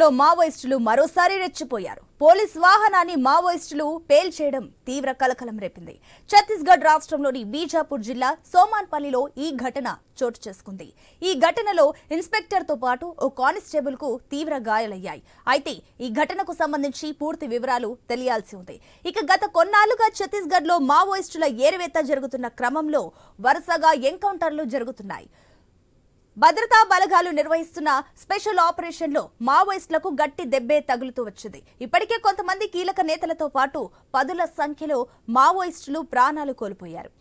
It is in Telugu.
లో మావోయిస్టులు మరోసారి రెచ్చిపోయారు పోలీస్ వాహనాన్ని మావోయిస్టులు పేల్చేయడం తీవ్ర కలకలం రేపింది ఛత్తీస్గఢ్ రాష్ట్రంలోని బీజాపూర్ జిల్లా సోమాన్పల్లిలో ఈ ఘటన చోటు చేసుకుంది ఈ ఘటనలో ఇన్స్పెక్టర్తో పాటు ఓ కానిస్టేబుల్ కు తీవ్ర గాయాలయ్యాయి అయితే ఈ ఘటనకు సంబంధించి పూర్తి వివరాలు తెలియాల్సి ఉంది ఇక గత కొన్నాళ్లుగా ఛత్తీస్గఢ్లో మావోయిస్టుల ఏరవేత జరుగుతున్న క్రమంలో వరుసగా ఎన్కౌంటర్లు జరుగుతున్నాయి భద్రతా బలగాలు నిర్వహిస్తున్న స్పెషల్ ఆపరేషన్లో మావోయిస్టులకు గట్టి దెబ్బే తగులుతూ వచ్చింది ఇప్పటికే కొంతమంది కీలక నేతలతో పాటు పదుల సంఖ్యలో మావోయిస్టులు ప్రాణాలు కోల్పోయారు